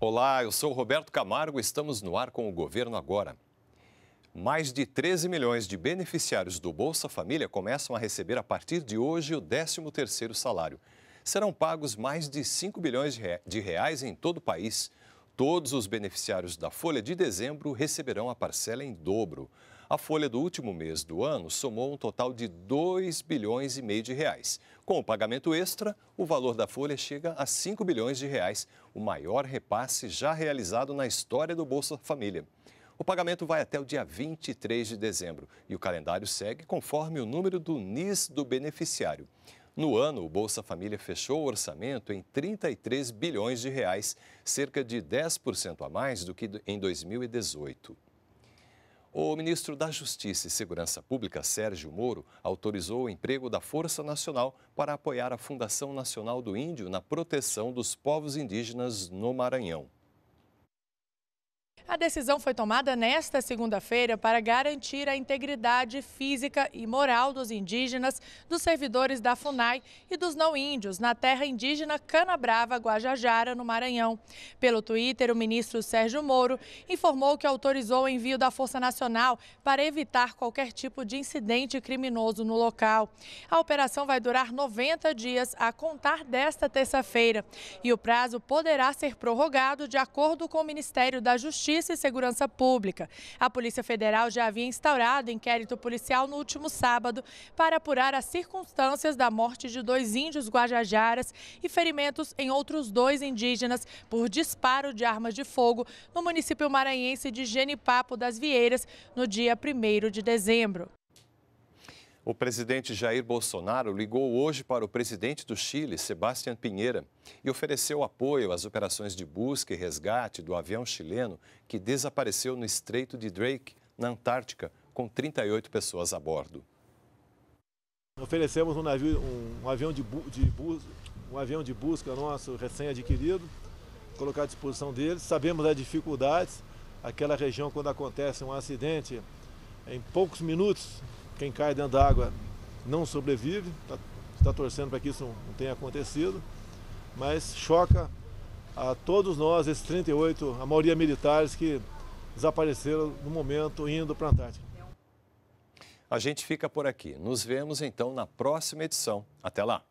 Olá, eu sou Roberto Camargo e estamos no ar com o Governo Agora. Mais de 13 milhões de beneficiários do Bolsa Família começam a receber a partir de hoje o 13º salário. Serão pagos mais de 5 bilhões de reais em todo o país. Todos os beneficiários da folha de dezembro receberão a parcela em dobro. A folha do último mês do ano somou um total de 2 bilhões e meio de reais, com o pagamento extra, o valor da folha chega a 5 bilhões de reais, o maior repasse já realizado na história do Bolsa Família. O pagamento vai até o dia 23 de dezembro e o calendário segue conforme o número do NIS do beneficiário. No ano, o Bolsa Família fechou o orçamento em 33 bilhões de reais, cerca de 10% a mais do que em 2018. O ministro da Justiça e Segurança Pública, Sérgio Moro, autorizou o emprego da Força Nacional para apoiar a Fundação Nacional do Índio na proteção dos povos indígenas no Maranhão. A decisão foi tomada nesta segunda-feira para garantir a integridade física e moral dos indígenas, dos servidores da FUNAI e dos não índios na terra indígena Canabrava, Guajajara, no Maranhão. Pelo Twitter, o ministro Sérgio Moro informou que autorizou o envio da Força Nacional para evitar qualquer tipo de incidente criminoso no local. A operação vai durar 90 dias a contar desta terça-feira e o prazo poderá ser prorrogado de acordo com o Ministério da Justiça Justiça e Segurança Pública. A Polícia Federal já havia instaurado inquérito policial no último sábado para apurar as circunstâncias da morte de dois índios guajajaras e ferimentos em outros dois indígenas por disparo de armas de fogo no município maranhense de Genipapo das Vieiras no dia 1 de dezembro. O presidente Jair Bolsonaro ligou hoje para o presidente do Chile, Sebastián Pinheira, e ofereceu apoio às operações de busca e resgate do avião chileno que desapareceu no Estreito de Drake, na Antártica, com 38 pessoas a bordo. Oferecemos um, navio, um, um avião, de, bu, de bu, um avião de busca nosso recém-adquirido, colocar à disposição deles. Sabemos as dificuldades, aquela região quando acontece um acidente, em poucos minutos quem cai dentro da água não sobrevive, está, tá torcendo para que isso não, não tenha acontecido, mas choca a todos nós, esses 38, a maioria militares que desapareceram no momento indo para a Antártica. A gente fica por aqui. Nos vemos então na próxima edição. Até lá!